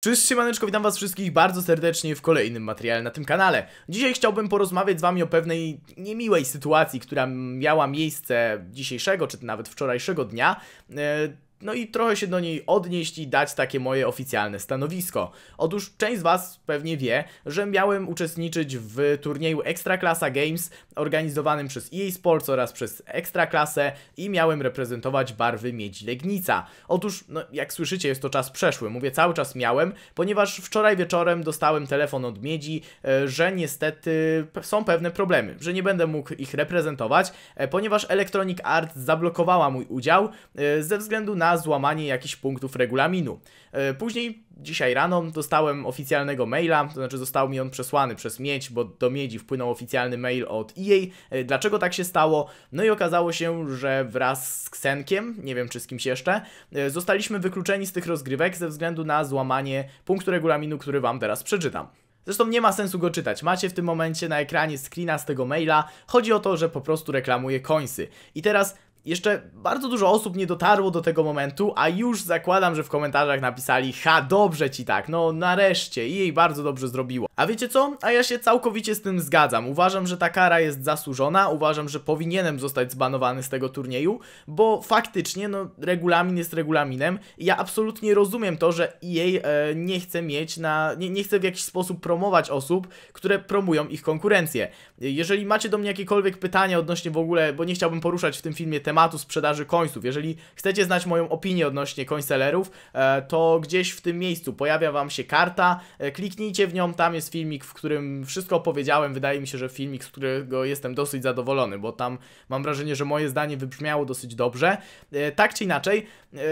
Cześć siemaneczko, witam was wszystkich bardzo serdecznie w kolejnym materiale na tym kanale. Dzisiaj chciałbym porozmawiać z wami o pewnej niemiłej sytuacji, która miała miejsce dzisiejszego, czy nawet wczorajszego dnia. E, no i trochę się do niej odnieść i dać takie moje oficjalne stanowisko. Otóż część z Was pewnie wie, że miałem uczestniczyć w turnieju Ekstraklasa Games organizowanym przez EA Sports oraz przez Ekstraklasę i miałem reprezentować barwy Miedzi Legnica. Otóż, no, jak słyszycie, jest to czas przeszły. Mówię cały czas miałem, ponieważ wczoraj wieczorem dostałem telefon od Miedzi, e, że niestety są pewne problemy, że nie będę mógł ich reprezentować, e, ponieważ Electronic Arts zablokowała mój udział e, ze względu na złamanie jakichś punktów regulaminu. E, później, dzisiaj rano, dostałem oficjalnego maila, to znaczy został mi on przesłany przez Miedź, bo do Miedzi wpłynął oficjalny mail od EA. E, dlaczego tak się stało? No i okazało się, że wraz z Ksenkiem, nie wiem czy z kimś jeszcze, e, zostaliśmy wykluczeni z tych rozgrywek ze względu na złamanie punktu regulaminu, który Wam teraz przeczytam. Zresztą nie ma sensu go czytać. Macie w tym momencie na ekranie screena z tego maila. Chodzi o to, że po prostu reklamuje końsy. I teraz jeszcze bardzo dużo osób nie dotarło do tego momentu, a już zakładam, że w komentarzach napisali ha, dobrze ci tak, no nareszcie i jej bardzo dobrze zrobiło. A wiecie co? A ja się całkowicie z tym zgadzam. Uważam, że ta kara jest zasłużona, uważam, że powinienem zostać zbanowany z tego turnieju, bo faktycznie, no regulamin jest regulaminem. Ja absolutnie rozumiem to, że jej e, nie chce mieć na... Nie, nie chce w jakiś sposób promować osób, które promują ich konkurencję. Jeżeli macie do mnie jakiekolwiek pytania odnośnie w ogóle, bo nie chciałbym poruszać w tym filmie tematu, tematu sprzedaży końców. Jeżeli chcecie znać moją opinię odnośnie końcelerów, e, to gdzieś w tym miejscu pojawia Wam się karta, e, kliknijcie w nią, tam jest filmik, w którym wszystko opowiedziałem. Wydaje mi się, że filmik, z którego jestem dosyć zadowolony, bo tam mam wrażenie, że moje zdanie wybrzmiało dosyć dobrze. E, tak czy inaczej,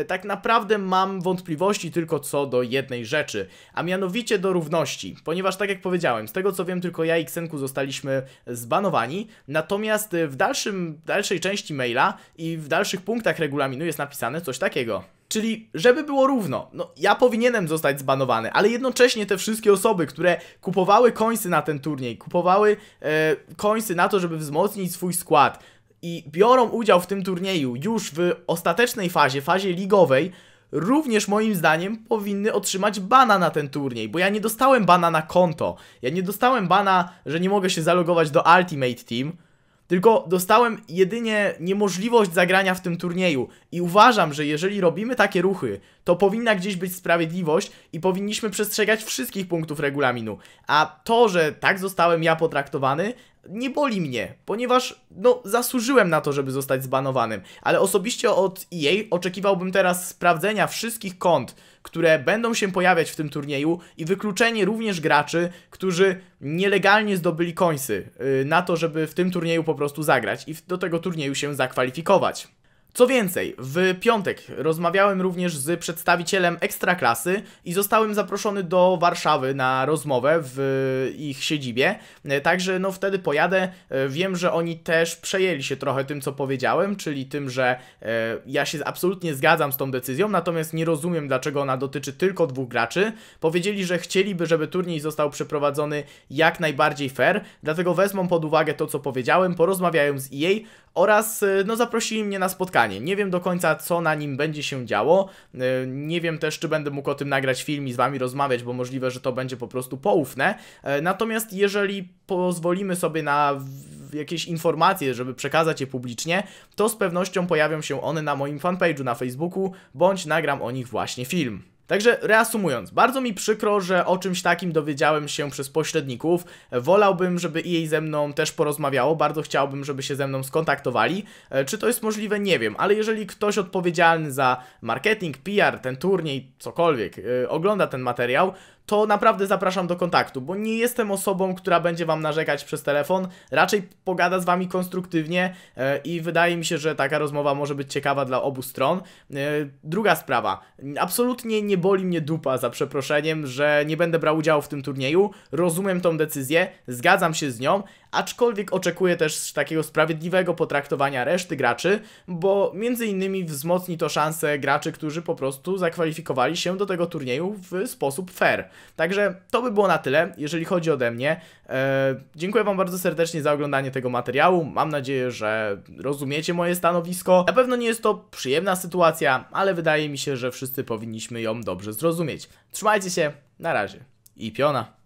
tak naprawdę mam wątpliwości tylko co do jednej rzeczy, a mianowicie do równości, ponieważ tak jak powiedziałem, z tego co wiem, tylko ja i Ksenku zostaliśmy zbanowani, natomiast w dalszym, dalszej części maila i w dalszych punktach regulaminu jest napisane coś takiego. Czyli, żeby było równo, no ja powinienem zostać zbanowany, ale jednocześnie te wszystkie osoby, które kupowały końsy na ten turniej, kupowały e, na to, żeby wzmocnić swój skład i biorą udział w tym turnieju już w ostatecznej fazie, fazie ligowej, również moim zdaniem powinny otrzymać bana na ten turniej, bo ja nie dostałem bana na konto, ja nie dostałem bana, że nie mogę się zalogować do Ultimate Team, tylko dostałem jedynie niemożliwość zagrania w tym turnieju. I uważam, że jeżeli robimy takie ruchy, to powinna gdzieś być sprawiedliwość i powinniśmy przestrzegać wszystkich punktów regulaminu. A to, że tak zostałem ja potraktowany, nie boli mnie, ponieważ no zasłużyłem na to, żeby zostać zbanowanym, ale osobiście od EA oczekiwałbym teraz sprawdzenia wszystkich kont, które będą się pojawiać w tym turnieju i wykluczenie również graczy, którzy nielegalnie zdobyli końsy y, na to, żeby w tym turnieju po prostu zagrać i do tego turnieju się zakwalifikować. Co więcej, w piątek rozmawiałem również z przedstawicielem Ekstraklasy i zostałem zaproszony do Warszawy na rozmowę w ich siedzibie, e, także no wtedy pojadę. E, wiem, że oni też przejęli się trochę tym, co powiedziałem, czyli tym, że e, ja się absolutnie zgadzam z tą decyzją, natomiast nie rozumiem, dlaczego ona dotyczy tylko dwóch graczy. Powiedzieli, że chcieliby, żeby turniej został przeprowadzony jak najbardziej fair, dlatego wezmą pod uwagę to, co powiedziałem, porozmawiają z EA oraz no zaprosili mnie na spotkanie. Nie wiem do końca, co na nim będzie się działo. E, nie wiem też, czy będę mógł o tym nagrać film i z Wami rozmawiać, bo możliwe, że to będzie po prostu poufne. E, natomiast jeżeli pozwolimy sobie na jakieś informacje, żeby przekazać je publicznie, to z pewnością pojawią się one na moim fanpage'u na Facebooku, bądź nagram o nich właśnie film. Także reasumując, bardzo mi przykro, że o czymś takim dowiedziałem się przez pośredników. Wolałbym, żeby jej ze mną też porozmawiało, bardzo chciałbym, żeby się ze mną skontaktowali. E, czy to jest możliwe? Nie wiem, ale jeżeli ktoś odpowiedzialny za marketing, PR, ten turniej, cokolwiek, yy, ogląda ten materiał, to naprawdę zapraszam do kontaktu, bo nie jestem osobą, która będzie Wam narzekać przez telefon, raczej pogada z Wami konstruktywnie yy, i wydaje mi się, że taka rozmowa może być ciekawa dla obu stron. Yy, druga sprawa, absolutnie nie nie boli mnie dupa za przeproszeniem, że nie będę brał udziału w tym turnieju. Rozumiem tą decyzję, zgadzam się z nią, aczkolwiek oczekuję też takiego sprawiedliwego potraktowania reszty graczy, bo między innymi wzmocni to szanse graczy, którzy po prostu zakwalifikowali się do tego turnieju w sposób fair. Także to by było na tyle, jeżeli chodzi ode mnie. E, dziękuję Wam bardzo serdecznie za oglądanie tego materiału. Mam nadzieję, że rozumiecie moje stanowisko. Na pewno nie jest to przyjemna sytuacja, ale wydaje mi się, że wszyscy powinniśmy ją dobrze zrozumieć. Trzymajcie się, na razie i piona.